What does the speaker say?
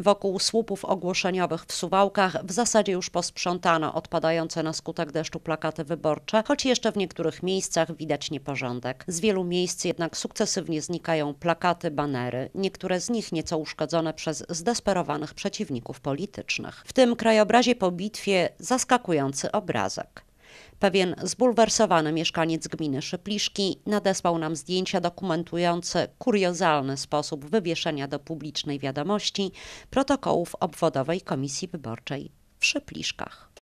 Wokół słupów ogłoszeniowych w Suwałkach w zasadzie już posprzątano odpadające na skutek deszczu plakaty wyborcze, choć jeszcze w niektórych miejscach widać nieporządek. Z wielu miejsc jednak sukcesywnie znikają plakaty, banery, niektóre z nich nieco uszkodzone przez zdesperowanych przeciwników politycznych. W tym krajobrazie po bitwie zaskakujący obrazek. Pewien zbulwersowany mieszkaniec gminy Szypliszki nadesłał nam zdjęcia dokumentujące kuriozalny sposób wywieszenia do publicznej wiadomości protokołów obwodowej komisji wyborczej w Szypliszkach.